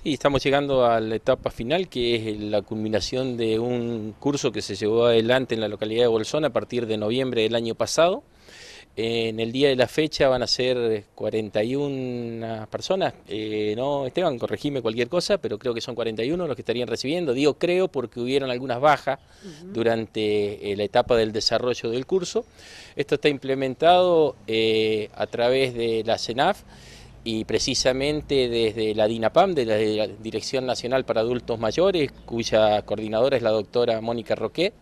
Sí, estamos llegando a la etapa final, que es la culminación de un curso que se llevó adelante en la localidad de Bolsón a partir de noviembre del año pasado. En el día de la fecha van a ser 41 personas, eh, no Esteban, corregime cualquier cosa, pero creo que son 41 los que estarían recibiendo. Digo creo porque hubieron algunas bajas durante eh, la etapa del desarrollo del curso. Esto está implementado eh, a través de la CENAF y precisamente desde la DINAPAM, de la Dirección Nacional para Adultos Mayores, cuya coordinadora es la doctora Mónica Roque,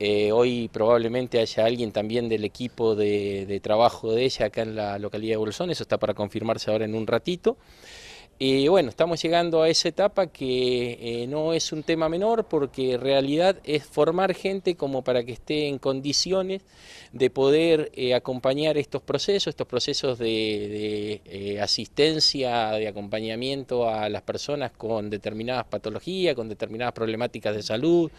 eh, hoy probablemente haya alguien también del equipo de, de, trabajo de ella acá en la localidad de Bolsón, eso está para confirmarse ahora en un ratito bueno, estamos llegando a esa etapa que eh, no es un tema menor porque en realidad es formar gente como para que esté en condiciones de poder eh, acompañar estos procesos, estos procesos de, de eh, asistencia, de acompañamiento a las personas con determinadas patologías, con determinadas problemáticas de salud,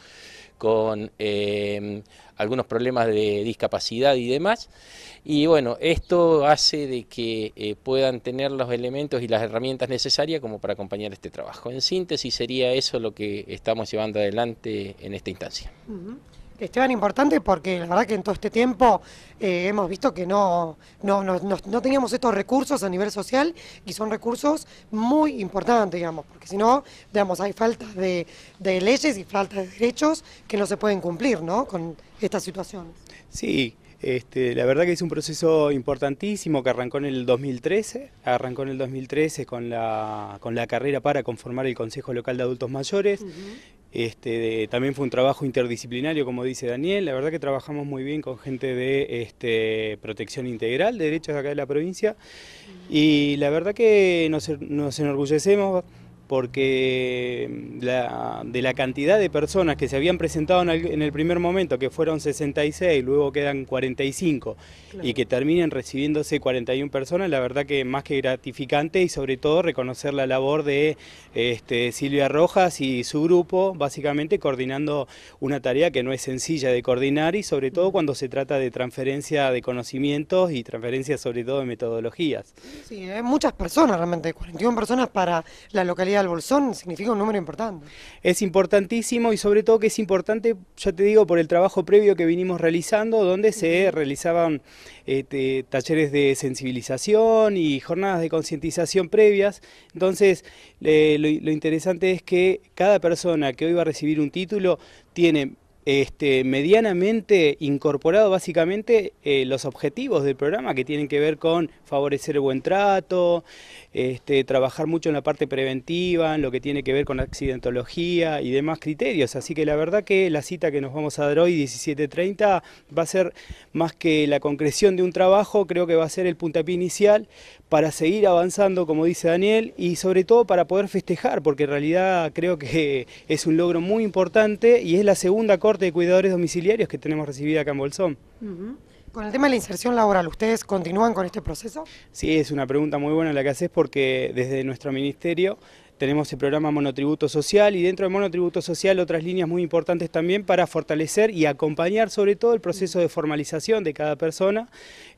con em, algunos problemas de discapacidad y demás. Y bueno, esto hace de que puedan tener los elementos y las herramientas necesarias necesaria como para acompañar este trabajo. En síntesis sería eso lo que estamos llevando adelante en esta instancia. Esteban, importante porque la verdad que en todo este tiempo eh, hemos visto que no, no, teníamos estos recursos a nivel social y son recursos muy importantes, digamos, porque si no, digamos, hay faltas de, leyes y faltas de derechos que no se pueden cumplir, ¿no?, con estas situaciones. Sí, este, la verdad que es un proceso importantísimo que arrancó en el 2013, arrancó en el 2013 con la, con la carrera para conformar el Consejo Local de Adultos Mayores, este, también fue un trabajo interdisciplinario, como dice Daniel. La verdad que trabajamos muy bien con gente de este, protección integral de derechos acá de la provincia. Y la verdad que nos enorgullecemos porque mm, de la cantidad de personas que se habían presentado en el, primer momento, que fueron 66, luego quedan 45, y que terminen recibiéndose 41 personas, la verdad que más que gratificante y sobre todo reconocer la labor de este, Silvia Rojas y su grupo, básicamente coordinando una tarea que no es sencilla de coordinar y sobre todo cuando se trata de transferencia de conocimientos y transferencia sobre todo de metodologías. Sí, hay muchas personas realmente, 41 personas para la localidad al bolsón significa un número importante. Es importantísimo y sobre todo que es importante, ya te digo, por el trabajo previo que vinimos realizando, donde se realizaban este, talleres de sensibilización y jornadas de concientización previas. Entonces, lo interesante es que cada persona que hoy va a recibir un título tiene este, medianamente incorporado básicamente eh, los objetivos del programa que tienen que ver con favorecer el buen trato, este, trabajar mucho en la parte preventiva, en lo que tiene que ver con accidentología y demás criterios. Así que la verdad que la cita que nos vamos a dar hoy, 17.30, va a ser más que la concreción de un trabajo, creo que va a ser el puntapié inicial para seguir avanzando, como dice Daniel, y sobre todo para poder festejar, porque en realidad creo que es un logro muy importante y es la segunda corte de cuidadores domiciliarios que tenemos recibida acá en Bolsón. Con el tema de la inserción laboral, ¿ustedes continúan con este proceso? Sí, es una pregunta muy buena la que haces porque desde nuestro ministerio tenemos el programa Monotributo Social y dentro del Monotributo Social otras líneas muy importantes también para fortalecer y acompañar sobre todo el proceso de formalización de cada persona.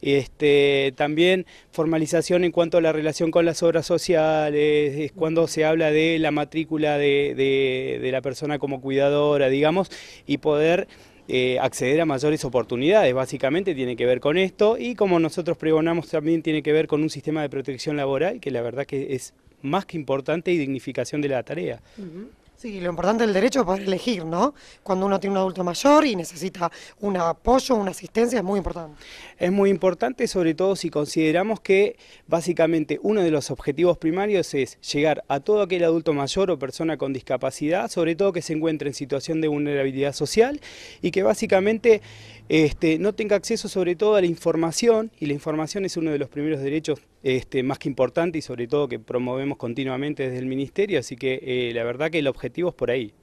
Este, también formalización en cuanto a la relación con las obras sociales, cuando se habla de la matrícula de, la persona como cuidadora, digamos, y poder... Eh, acceder a mayores oportunidades, básicamente tiene que ver con esto y como nosotros pregonamos también tiene que ver con un sistema de protección laboral que la verdad que es más que importante y dignificación de la tarea. Sí, lo importante del derecho es poder elegir, ¿no? Cuando uno tiene un adulto mayor y necesita un apoyo, una asistencia, es muy importante. Es muy importante, sobre todo si consideramos que básicamente uno de los objetivos primarios es llegar a todo aquel adulto mayor o persona con discapacidad, sobre todo que se encuentre en situación de vulnerabilidad social y que básicamente este, no tenga acceso sobre todo a la información, y la información es uno de los primeros derechos este, más que importante y sobre todo que promovemos continuamente desde el Ministerio, así que eh, la verdad que el objetivo objetivos por ahí.